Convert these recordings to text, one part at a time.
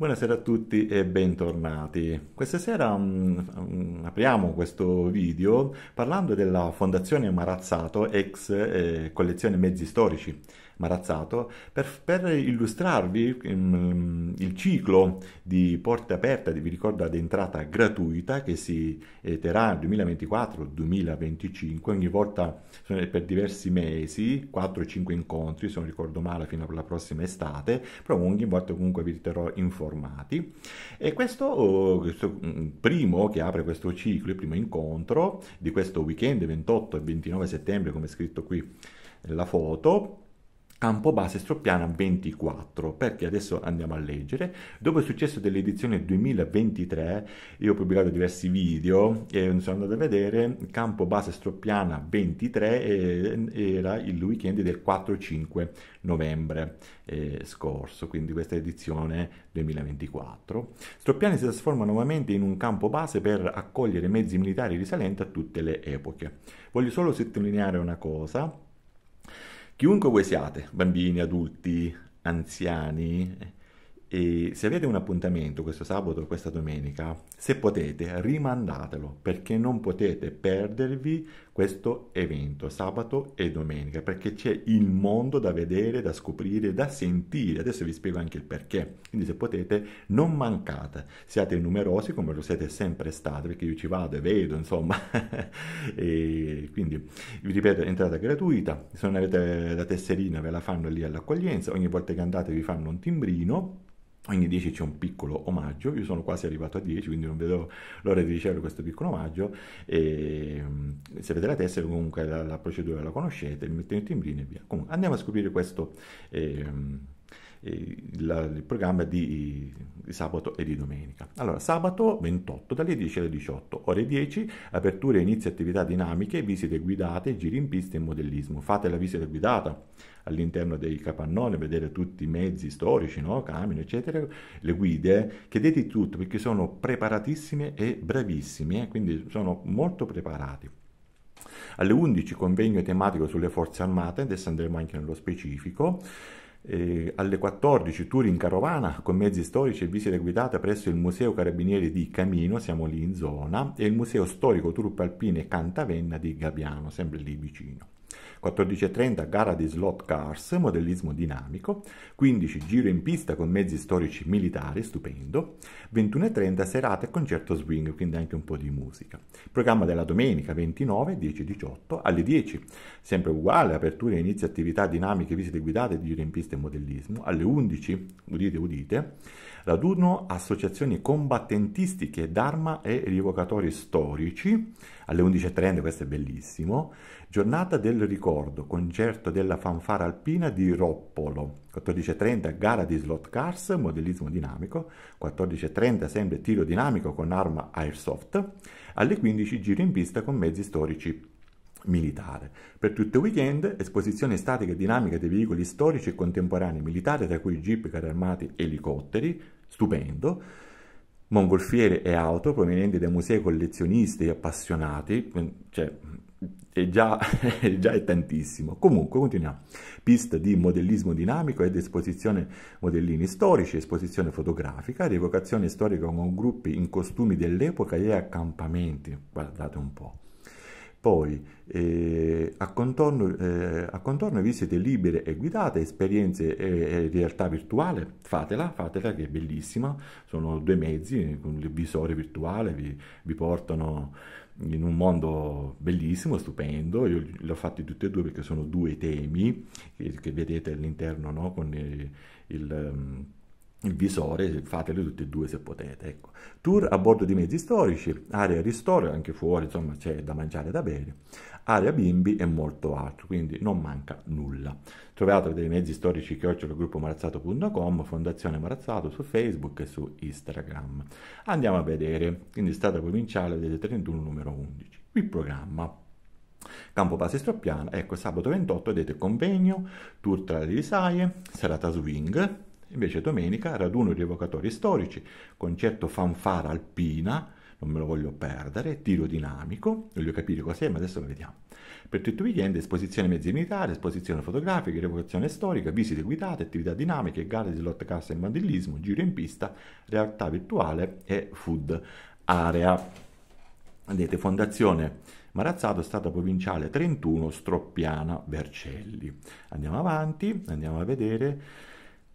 Buonasera a tutti e bentornati. Questa sera um, um, apriamo questo video parlando della Fondazione Marazzato ex eh, collezione mezzi storici Marazzato per, per illustrarvi um, il ciclo di porte aperte, vi ricordo ad entrata gratuita che si terrà nel 2024-2025, ogni volta eh, per diversi mesi, 4-5 incontri, se non ricordo male, fino alla prossima estate, però ogni volta comunque vi terrò informati. E questo, oh, questo mm, primo che apre questo ciclo, il primo incontro di questo weekend 28 e 29 settembre, come scritto qui nella foto, Campo base Stroppiana 24 perché adesso andiamo a leggere dopo il successo dell'edizione 2023 io ho pubblicato diversi video e sono andato a vedere Campo base Stroppiana 23 eh, era il weekend del 4-5 novembre eh, scorso quindi questa edizione 2024 Stroppiana si trasforma nuovamente in un campo base per accogliere mezzi militari risalenti a tutte le epoche voglio solo sottolineare una cosa Chiunque voi siate, bambini, adulti, anziani, e se avete un appuntamento questo sabato o questa domenica, se potete rimandatelo perché non potete perdervi questo evento sabato e domenica perché c'è il mondo da vedere, da scoprire, da sentire. Adesso vi spiego anche il perché. Quindi se potete non mancate, siate numerosi come lo siete sempre stati perché io ci vado e vedo insomma. e quindi vi ripeto, entrata gratuita, se non avete la tesserina ve la fanno lì all'accoglienza, ogni volta che andate vi fanno un timbrino ogni 10 c'è un piccolo omaggio, io sono quasi arrivato a 10, quindi non vedo l'ora di ricevere questo piccolo omaggio. E ehm, se avete la tessera, comunque la, la procedura la conoscete, mettete in timbrino e via. Comunque andiamo a scoprire questo. Eh, il, programma di, di, sabato e di domenica. Allora, sabato 28 dalle 10 alle 18, ore 10, aperture e inizio attività dinamiche, visite guidate, giri in pista e modellismo. Fate la visita guidata all'interno dei capannoni, vedere tutti i mezzi storici, no? Camino, eccetera, le guide, chiedete tutto perché sono preparatissime e bravissime, eh? quindi sono molto preparati. Alle 11 convegno tematico sulle forze armate, adesso andremo anche nello specifico. Eh, alle 14 tour in carovana con mezzi storici e visita guidata presso il Museo Carabinieri di Camino, siamo lì in zona, e il Museo Storico Truppe Alpine Cantavenna di Gabiano, sempre lì vicino. 14.30 gara di slot cars, modellismo dinamico, 15 giro in pista con mezzi storici militari, stupendo, 21.30 serata e concerto swing, quindi anche un po' di musica. Programma della domenica 29, 10.18 alle 10, sempre uguale, apertura e inizio attività dinamiche, visite guidate, giro in pista e modellismo, alle 11, udite udite, raduno associazioni combattentistiche d'arma e rievocatori storici, alle 11.30, questo è bellissimo, giornata del ricordo, concerto della fanfara alpina di Roppolo, 14.30 gara di slot cars, modellismo dinamico, 14.30 sempre tiro dinamico con arma airsoft, alle 15 giro in pista con mezzi storici militare. Per tutto il weekend esposizione statica e dinamica dei veicoli storici e contemporanei militari, tra cui jeep, carri armati, elicotteri, stupendo. Mongolfiere e auto provenienti da musei collezionisti e appassionati, cioè è già, è già, è tantissimo. Comunque, continuiamo. Pista di modellismo dinamico ed esposizione modellini storici, esposizione fotografica, rievocazione storica con gruppi in costumi dell'epoca e accampamenti. Guardate un po'. Poi, eh, a, contorno, eh, a, contorno, visite libere e guidate, esperienze e, e, realtà virtuale, fatela, fatela che è bellissima, sono due mezzi con il visore virtuale, vi, vi portano in un mondo bellissimo, stupendo, io l'ho fatti tutti e due perché sono due temi che, che vedete all'interno no? con il, il il visore, fateli tutti e due se potete. Ecco. Tour a bordo di mezzi storici, area ristoro, anche fuori insomma c'è da mangiare e da bere, area bimbi e molto altro, quindi non manca nulla. Trovate dei mezzi storici che oggi gruppo marazzato.com, Fondazione Marazzato su Facebook e su Instagram. Andiamo a vedere, quindi strada provinciale, vedete 31 numero 11, il programma. Campo Base Stroppiana, ecco sabato 28 vedete convegno, tour tra le risaie, serata swing, Invece domenica raduno di evocatori storici, concerto fanfara alpina, non me lo voglio perdere, tiro dinamico, voglio capire cos'è, ma adesso lo vediamo. Per tutto il weekend esposizione mezzi militari, esposizione fotografica, rievocazione storica, visite guidate, attività dinamiche, gare di lotta cassa e bandilismo, giro in pista, realtà virtuale e food area. Vedete, Fondazione Marazzato, strada Provinciale 31, Stroppiana, Vercelli. Andiamo avanti, andiamo a vedere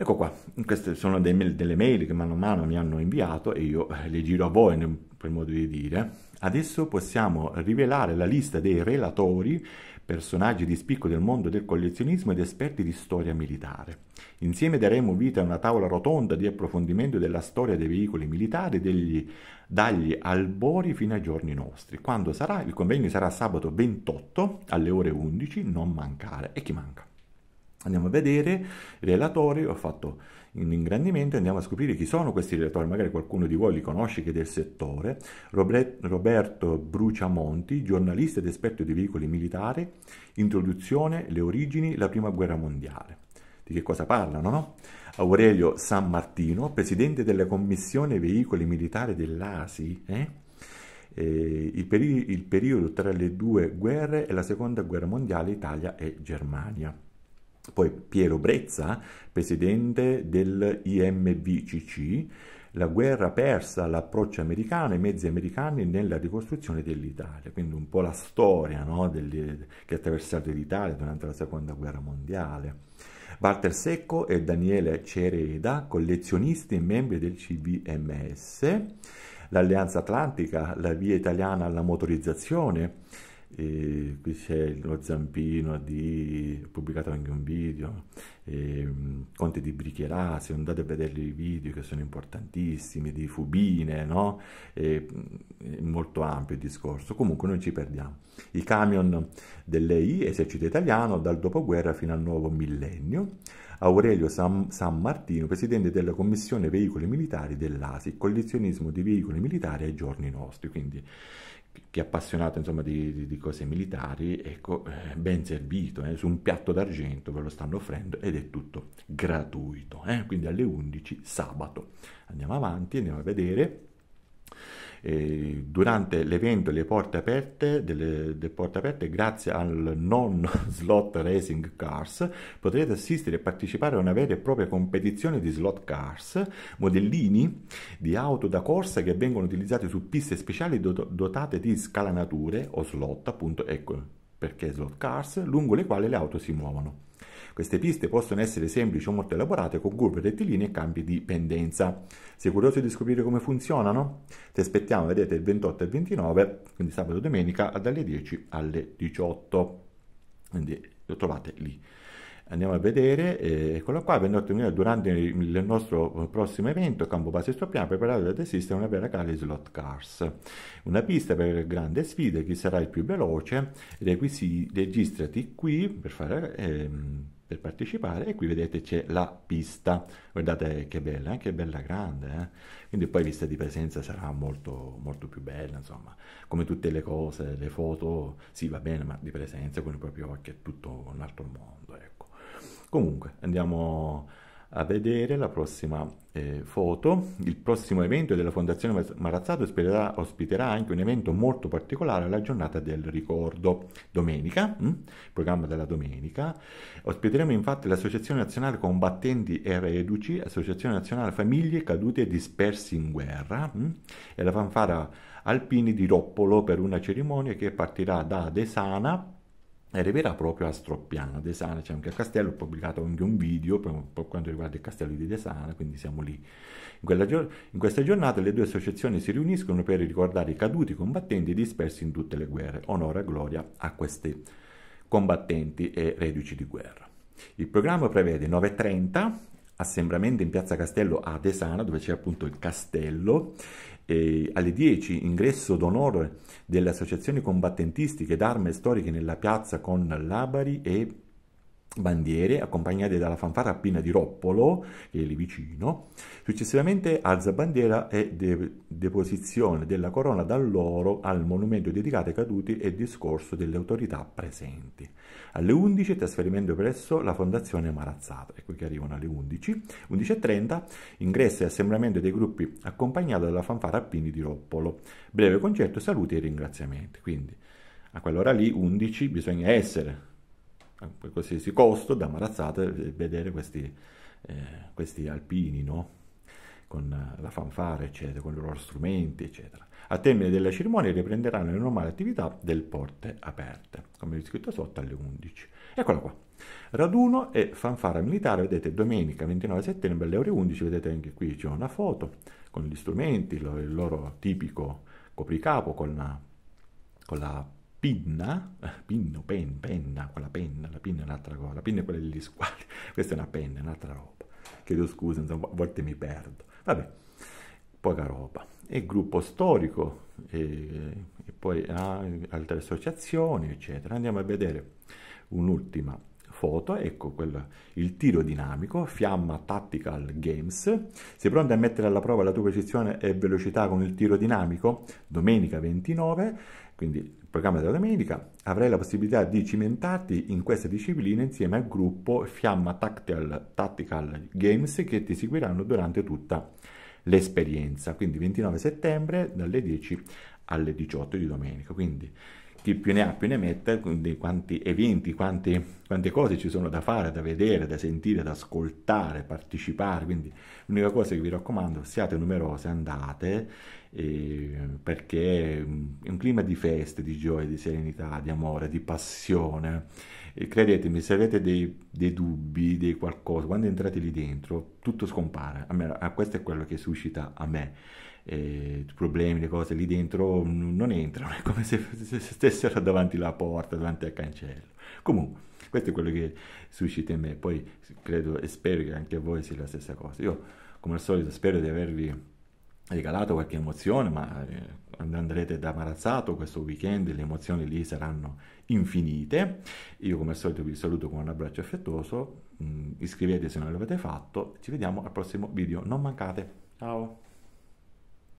Ecco qua, queste sono mail, delle mail che mano a mano mi hanno inviato e io le giro a voi per modo di dire. Adesso possiamo rivelare la lista dei relatori, personaggi di spicco del mondo del collezionismo ed esperti di storia militare. Insieme daremo vita a una tavola rotonda di approfondimento della storia dei veicoli militari degli, dagli albori fino ai giorni nostri. Quando sarà? Il convegno sarà sabato 28 alle ore 11, non mancare. E chi manca? Andiamo a vedere i relatori, ho fatto un ingrandimento e andiamo a scoprire chi sono questi relatori, magari qualcuno di voi li conosce che è del settore. Roberto Bruciamonti, giornalista ed esperto di veicoli militari, introduzione, le origini, la prima guerra mondiale. Di che cosa parlano, no? Aurelio San Martino, presidente della commissione veicoli militari dell'ASI, eh? eh, il, peri il periodo tra le due guerre e la seconda guerra mondiale Italia e Germania. Poi Piero Brezza, presidente dell'IMVCC, la guerra persa, l'approccio americano, e i mezzi americani nella ricostruzione dell'Italia, quindi un po' la storia no, del, che ha attraversato l'Italia durante la seconda guerra mondiale. Walter Secco e Daniele Cereda, collezionisti e membri del CBMS, l'Alleanza Atlantica, la via italiana alla motorizzazione, e qui c'è lo zampino di ho pubblicato anche un video e, mm, Conte di Bricherà se andate a vedere i video che sono importantissimi di Fubine no? E, mm, è molto ampio il discorso comunque non ci perdiamo i camion dell'EI esercito italiano dal dopoguerra fino al nuovo millennio Aurelio San, San, Martino, presidente della Commissione Veicoli Militari dell'ASI, collezionismo di veicoli militari ai giorni nostri, quindi chi è appassionato insomma, di, di, cose militari, ecco, eh, ben servito, eh, su un piatto d'argento ve lo stanno offrendo ed è tutto gratuito. Eh? Quindi alle 11 sabato. Andiamo avanti, andiamo a vedere. E durante l'evento le porte aperte, delle, delle porte aperte grazie al non slot racing cars potrete assistere e partecipare a una vera e propria competizione di slot cars modellini di auto da corsa che vengono utilizzati su piste speciali dotate di scalanature o slot appunto ecco perché slot cars lungo le quali le auto si muovono queste piste possono essere semplici o molto elaborate con curve rettilinee e cambi di pendenza. Sei curioso di scoprire come funzionano? Ti aspettiamo, vedete, il 28 e il 29, quindi sabato e domenica, dalle 10 alle 18. Quindi lo trovate lì andiamo a vedere, eh, eccolo qua, 28 minuti durante il nostro prossimo evento, Campo Base Stoppiano, preparato da desistere una vera gara di slot cars, una pista per grande sfida, chi sarà il più veloce, requisiti, registrati qui per fare... Ehm, per partecipare e qui vedete c'è la pista guardate che bella anche eh, bella grande eh? quindi poi vista di presenza sarà molto molto più bella insomma come tutte le cose le foto sì va bene ma di presenza con i propri occhi è tutto un altro mondo ecco comunque andiamo a vedere la prossima eh, foto. Il prossimo evento della Fondazione Marazzato ospiterà, ospiterà, anche un evento molto particolare, la giornata del ricordo, domenica, mh? Mm? programma della domenica. Ospiteremo infatti l'Associazione Nazionale Combattenti e Reduci, Associazione Nazionale Famiglie Cadute e Dispersi in Guerra mh? Mm? e la fanfara Alpini di Roppolo per una cerimonia che partirà da Desana arriverà proprio a Stroppiano. Desana c'è anche il Castello, ho pubblicato anche un video per, per quanto riguarda il castello di Desana, quindi siamo lì. In, gior- in, questa giornata le due associazioni si riuniscono per ricordare i caduti combattenti dispersi in tutte le guerre. Onore e gloria a questi combattenti e reduci di guerra. Il programma prevede 9.30 assembramento in piazza Castello a Desana, dove c'è appunto il castello, eh, alle 10 ingresso d'onore delle associazioni combattentistiche d'arme storiche nella piazza con Labari e bandiere accompagnate dalla fanfara piena di roppolo che è lì vicino successivamente alza bandiera e de- deposizione della corona dall'oro al monumento dedicato ai caduti e discorso delle autorità presenti alle 11 trasferimento presso la fondazione Marazzata ecco che arrivano alle 11 11.30 ingresso e assembramento dei gruppi accompagnato dalla fanfara Appini di Roppolo breve concerto saluti e ringraziamenti quindi a quell'ora lì 11 bisogna essere a eh, qualsiasi costo da Marazzate eh, vedere questi, eh, questi alpini, no? con eh, la fanfara, eccetera, con i loro strumenti, eccetera. A termine della cerimonia riprenderanno le normali attività del porte aperte, come scritto sotto alle 11. Eccola qua. Raduno e fanfara militare, vedete domenica 29 settembre alle ore 11, vedete anche qui c'è una foto con gli strumenti, il loro tipico copricapo con la, con la pinna, pinno, pen, penna, quella penna, la pinna è un'altra cosa, la pinna è quella degli squali, questa è una penna, è un'altra roba, chiedo scusa, insomma, a volte mi perdo, vabbè, poca roba, e gruppo storico, e, e poi ah, altre associazioni, eccetera, andiamo a vedere un'ultima foto, ecco quello, il tiro dinamico, fiamma tactical games. Sei pronto a mettere alla prova la tua precisione e velocità con il tiro dinamico? Domenica 29, quindi programma della domenica, avrai la possibilità di cimentarti in questa disciplina insieme al gruppo Fiamma Tactical, Tactical Games che ti seguiranno durante tutta l'esperienza. Quindi 29 settembre dalle 10 alle 18 di domenica. Quindi chi più ne ha più ne metta, quindi quanti eventi, quanti, quante cose ci sono da fare, da vedere, da sentire, da ascoltare, partecipare, quindi l'unica cosa che vi raccomando, siate numerose, andate, eh, perché è un clima di feste, di gioia, di serenità, di amore, di passione, e credetemi, se avete dei, dei dubbi, dei qualcosa, quando entrate lì dentro, tutto scompare, a me, a questo è quello che suscita a me eh, problemi, le cose lì dentro non entrano, è come se, se stessero davanti alla porta, davanti al cancello. Comunque, questo è quello che suscita in me, poi credo e spero che anche a voi sia la stessa cosa. Io, come al solito, spero di avervi regalato qualche emozione, ma eh, andrete da Marazzato questo weekend, le emozioni lì saranno infinite. Io come al solito vi saluto con un abbraccio affettuoso, mm, iscrivetevi se non l'avete fatto, ci vediamo al prossimo video, non mancate, ciao!